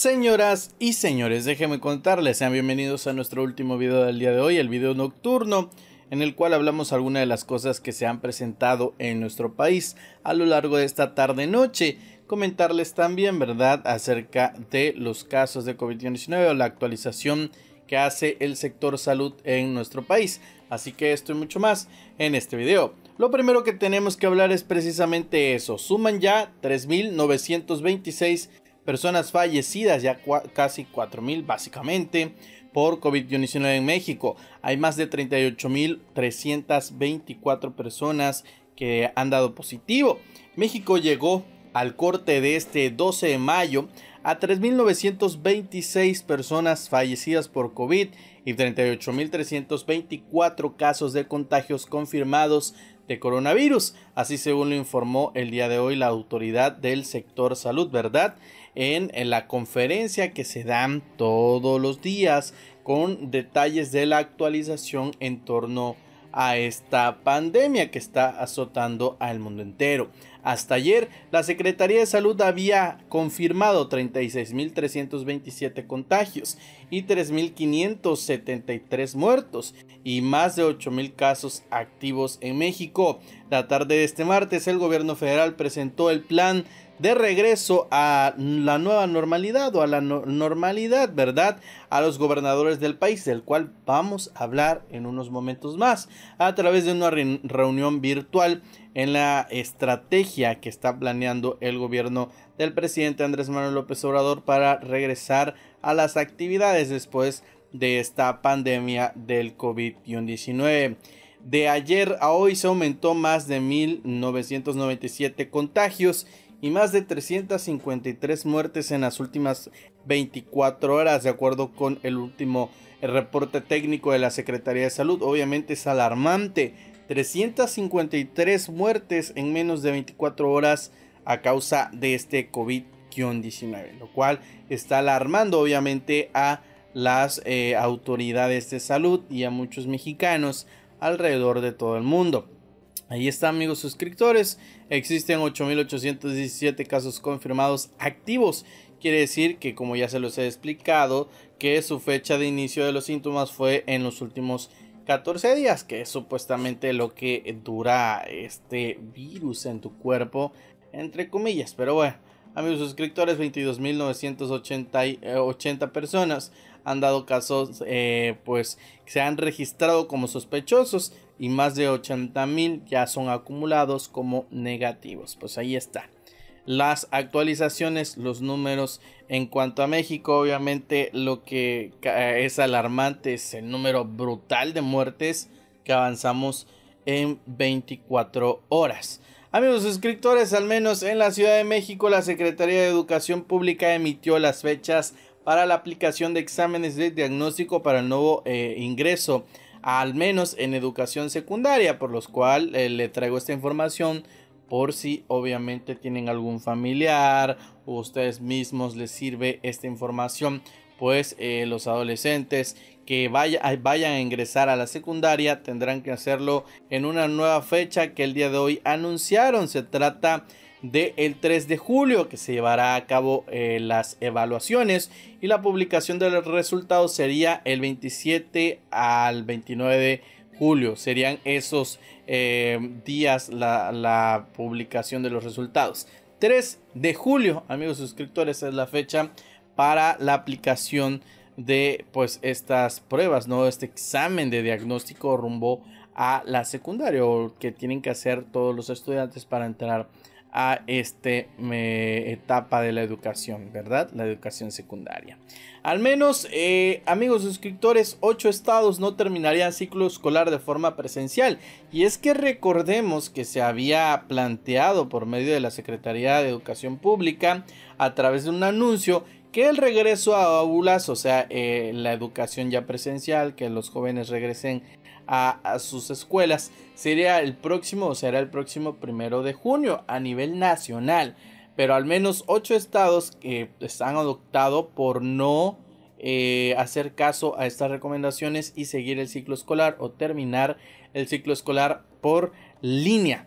Señoras y señores, déjenme contarles, sean bienvenidos a nuestro último video del día de hoy, el video nocturno, en el cual hablamos algunas de las cosas que se han presentado en nuestro país a lo largo de esta tarde-noche. Comentarles también, ¿verdad?, acerca de los casos de COVID-19 o la actualización que hace el sector salud en nuestro país. Así que esto y mucho más en este video. Lo primero que tenemos que hablar es precisamente eso. Suman ya 3.926 personas fallecidas, ya casi 4.000 básicamente, por COVID-19 en México. Hay más de 38.324 personas que han dado positivo. México llegó al corte de este 12 de mayo a 3.926 personas fallecidas por COVID y 38.324 casos de contagios confirmados de coronavirus. Así según lo informó el día de hoy la autoridad del sector salud, ¿verdad? en, la conferencia que se dan todos los días con detalles de la actualización en torno a esta pandemia que está azotando al mundo entero. Hasta ayer, la Secretaría de Salud había confirmado 36.327 contagios y 3.573 muertos y más de 8.000 casos activos en México. La tarde de este martes, el gobierno federal presentó el plan de regreso a la nueva normalidad o a la normalidad, ¿verdad? A los gobernadores del país, del cual vamos a hablar en unos momentos más, a través de una reunión virtual en la estrategia que está planeando el gobierno del presidente Andrés Manuel López Obrador para regresar a las actividades después de esta pandemia del COVID-19. De ayer a hoy se aumentó más de 1.997 contagios y más de 353 muertes en las últimas 24 horas, de acuerdo con el último reporte técnico de la Secretaría de Salud. Obviamente es alarmante. 353 muertes en menos de 24 horas a causa de este COVID-19, lo cual está alarmando obviamente a las eh, autoridades de salud y a muchos mexicanos alrededor de todo el mundo. Ahí está, amigos suscriptores. Existen 8.817 casos confirmados activos. Quiere decir que, como ya se los he explicado, que su fecha de inicio de los síntomas fue en los últimos 14 días, que es supuestamente lo que dura este virus en tu cuerpo, entre comillas. Pero bueno, amigos suscriptores, 22.980 eh, personas han dado casos, eh, pues, que se han registrado como sospechosos y más de 80.000 mil ya son acumulados como negativos. Pues ahí está. Las actualizaciones, los números en cuanto a México, obviamente lo que es alarmante es el número brutal de muertes que avanzamos en 24 horas. Amigos suscriptores, al menos en la Ciudad de México, la Secretaría de Educación Pública emitió las fechas para la aplicación de exámenes de diagnóstico para el nuevo eh, ingreso al menos en educación secundaria, por los cual eh, le traigo esta información por si obviamente tienen algún familiar o ustedes mismos les sirve esta información, pues eh, los adolescentes que vayan a ingresar a la secundaria tendrán que hacerlo en una nueva fecha que el día de hoy anunciaron. Se trata del el 3 de julio, que se llevará a cabo eh, las evaluaciones y la publicación de los resultados sería el 27 al 29 de julio. Serían esos eh, días la, la publicación de los resultados. 3 de julio, amigos suscriptores, es la fecha para la aplicación de pues estas pruebas, ¿no? Este examen de diagnóstico rumbo a la secundaria o que tienen que hacer todos los estudiantes para entrar a esta etapa de la educación, ¿verdad? La educación secundaria. Al menos, eh, amigos suscriptores, ocho estados no terminarían ciclo escolar de forma presencial. Y es que recordemos que se había planteado por medio de la Secretaría de Educación Pública, a través de un anuncio, que el regreso a aulas, o sea, eh, la educación ya presencial, que los jóvenes regresen a, sus escuelas. Sería el próximo o será el próximo primero de junio a nivel nacional. Pero al menos ocho estados que están adoptado por no eh, hacer caso a estas recomendaciones y seguir el ciclo escolar o terminar el ciclo escolar por línea.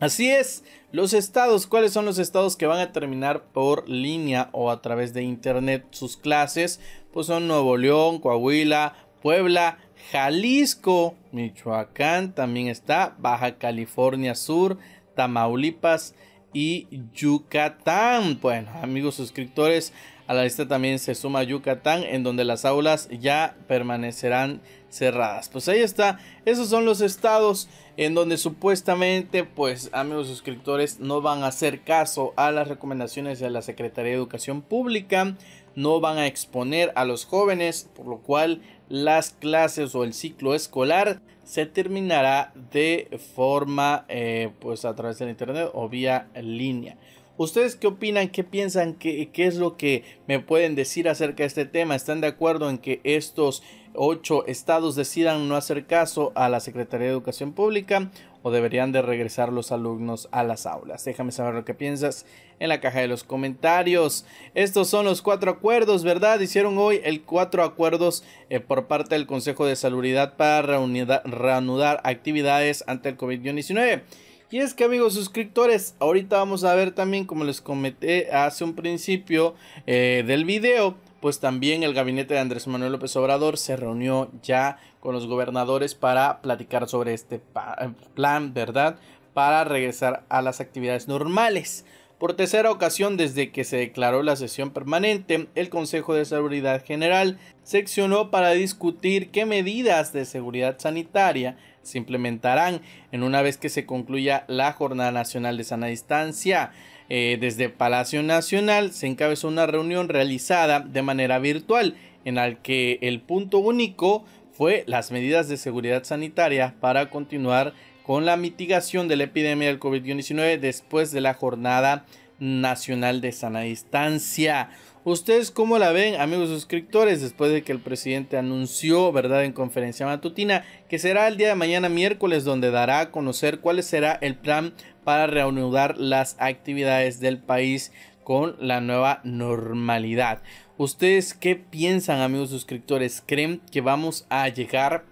Así es, los estados, ¿cuáles son los estados que van a terminar por línea o a través de internet sus clases? Pues son Nuevo León, Coahuila, Puebla, Jalisco, Michoacán, también está Baja California Sur, Tamaulipas y Yucatán. Bueno, amigos suscriptores, a la lista también se suma Yucatán, en donde las aulas ya permanecerán cerradas. Pues ahí está, esos son los estados en donde supuestamente, pues amigos suscriptores, no van a hacer caso a las recomendaciones de la Secretaría de Educación Pública no van a exponer a los jóvenes, por lo cual las clases o el ciclo escolar se terminará de forma eh, pues a través del internet o vía línea. ¿Ustedes qué opinan? ¿Qué piensan? ¿Qué, ¿Qué, es lo que me pueden decir acerca de este tema? ¿Están de acuerdo en que estos ocho estados decidan no hacer caso a la Secretaría de Educación Pública o deberían de regresar los alumnos a las aulas? Déjame saber lo que piensas en la caja de los comentarios. Estos son los cuatro acuerdos, ¿verdad? Hicieron hoy el cuatro acuerdos eh, por parte del Consejo de Salubridad para reanudar actividades ante el COVID-19. Y es que amigos suscriptores, ahorita vamos a ver también como les comenté hace un principio eh, del video, pues también el gabinete de Andrés Manuel López Obrador se reunió ya con los gobernadores para platicar sobre este plan, ¿verdad? Para regresar a las actividades normales. Por tercera ocasión desde que se declaró la sesión permanente, el Consejo de Seguridad General seccionó para discutir qué medidas de seguridad sanitaria se implementarán en una vez que se concluya la Jornada Nacional de Sana Distancia. Eh, desde Palacio Nacional se encabezó una reunión realizada de manera virtual en la que el punto único fue las medidas de seguridad sanitaria para continuar con la mitigación de la epidemia del COVID-19 después de la jornada nacional de sana distancia. ¿Ustedes cómo la ven, amigos suscriptores? Después de que el presidente anunció, ¿verdad?, en conferencia matutina, que será el día de mañana miércoles donde dará a conocer cuál será el plan para reanudar las actividades del país con la nueva normalidad. ¿Ustedes qué piensan, amigos suscriptores? ¿Creen que vamos a llegar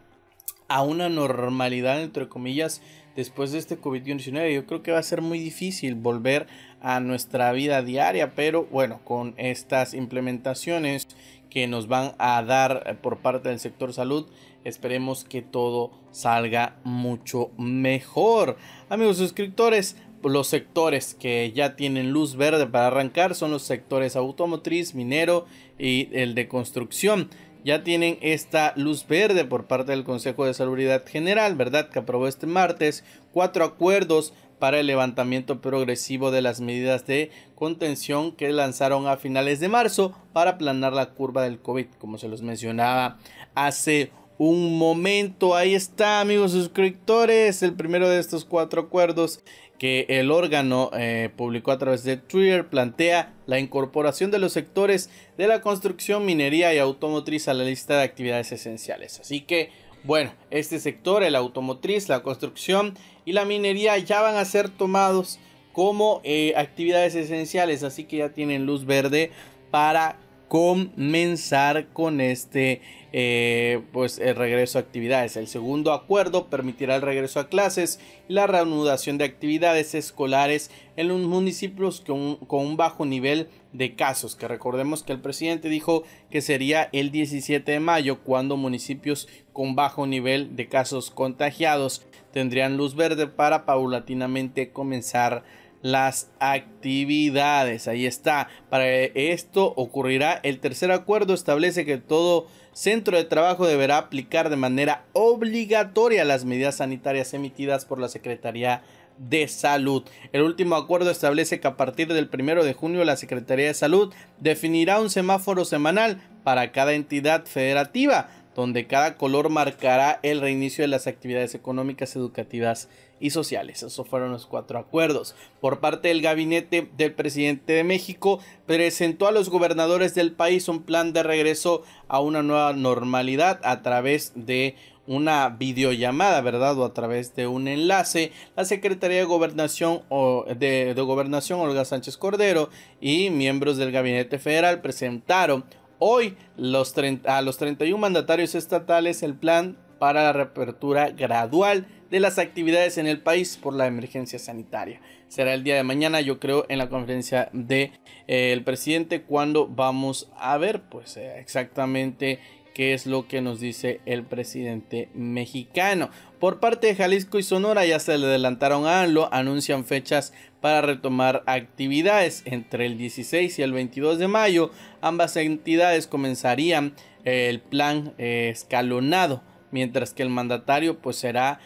a una normalidad, entre comillas, después de este COVID-19. Yo creo que va a ser muy difícil volver a nuestra vida diaria, pero bueno, con estas implementaciones que nos van a dar eh, por parte del sector salud, esperemos que todo salga mucho mejor. Amigos suscriptores, los sectores que ya tienen luz verde para arrancar son los sectores automotriz, minero y el de construcción ya tienen esta luz verde por parte del Consejo de Seguridad General, ¿verdad? Que aprobó este martes cuatro acuerdos para el levantamiento progresivo de las medidas de contención que lanzaron a finales de marzo para aplanar la curva del COVID, como se los mencionaba hace un momento. Ahí está, amigos suscriptores. El primero de estos cuatro acuerdos que el órgano eh, publicó a través de Twitter plantea la incorporación de los sectores de la construcción, minería y automotriz a la lista de actividades esenciales. Así que, bueno, este sector, el automotriz, la construcción y la minería ya van a ser tomados como eh, actividades esenciales. Así que ya tienen luz verde para comenzar con este eh, pues el regreso a actividades. El segundo acuerdo permitirá el regreso a clases y la reanudación de actividades escolares en los municipios con, con un bajo nivel de casos, que recordemos que el presidente dijo que sería el 17 de mayo cuando municipios con bajo nivel de casos contagiados tendrían luz verde para paulatinamente comenzar las actividades. Ahí está. Para esto ocurrirá el tercer acuerdo establece que todo centro de trabajo deberá aplicar de manera obligatoria las medidas sanitarias emitidas por la Secretaría de Salud. El último acuerdo establece que a partir del primero de junio la Secretaría de Salud definirá un semáforo semanal para cada entidad federativa donde cada color marcará el reinicio de las actividades económicas, educativas y sociales. Esos fueron los cuatro acuerdos. Por parte del gabinete del presidente de México, presentó a los gobernadores del país un plan de regreso a una nueva normalidad a través de una videollamada, ¿verdad? O a través de un enlace, la Secretaría de Gobernación, o de, Gobernación Olga Sánchez Cordero y miembros del Gabinete Federal presentaron hoy los a los 31 mandatarios estatales el plan para la reapertura gradual de las actividades en el país por la emergencia sanitaria. Será el día de mañana, yo creo, en la conferencia del de, eh, el presidente, cuando vamos a ver pues, eh, exactamente qué es lo que nos dice el presidente mexicano. Por parte de Jalisco y Sonora ya se le adelantaron a ANLO, anuncian fechas para retomar actividades entre el 16 y el 22 de mayo. Ambas entidades comenzarían eh, el plan escalonado mientras que el mandatario pues será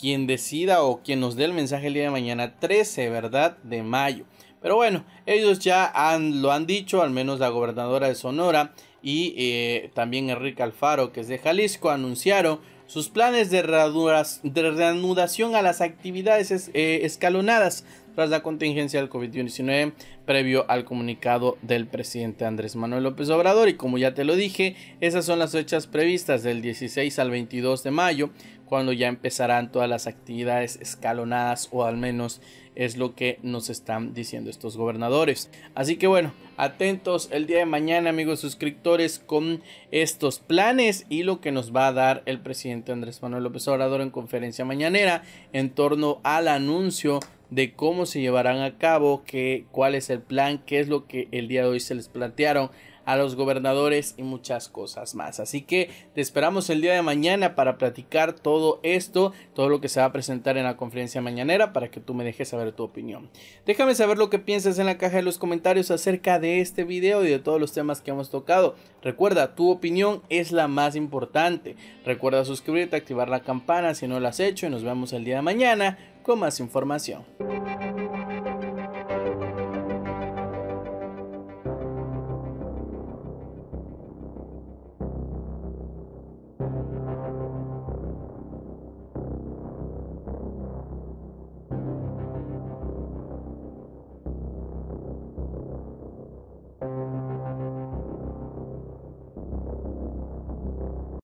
quien decida o quien nos dé el mensaje el día de mañana 13, ¿verdad? De mayo. Pero bueno, ellos ya han, lo han dicho, al menos la gobernadora de Sonora y eh, también Enrique Alfaro, que es de Jalisco, anunciaron sus planes de, reanudación a las actividades eh, escalonadas tras la contingencia del COVID-19 previo al comunicado del presidente Andrés Manuel López Obrador y como ya te lo dije, esas son las fechas previstas del 16 al 22 de mayo cuando ya empezarán todas las actividades escalonadas o al menos es lo que nos están diciendo estos gobernadores. Así que bueno, atentos el día de mañana amigos suscriptores con estos planes y lo que nos va a dar el presidente Andrés Manuel López Obrador en conferencia mañanera en torno al anuncio de cómo se llevarán a cabo, cuál es el plan, qué es lo que el día de hoy se les plantearon a los gobernadores y muchas cosas más. Así que te esperamos el día de mañana para platicar todo esto, todo lo que se va a presentar en la conferencia mañanera para que tú me dejes saber tu opinión. Déjame saber lo que piensas en la caja de los comentarios acerca de este video y de todos los temas que hemos tocado. Recuerda, tu opinión es la más importante. Recuerda suscribirte, activar la campana si no lo has hecho y nos vemos el día de mañana con más información.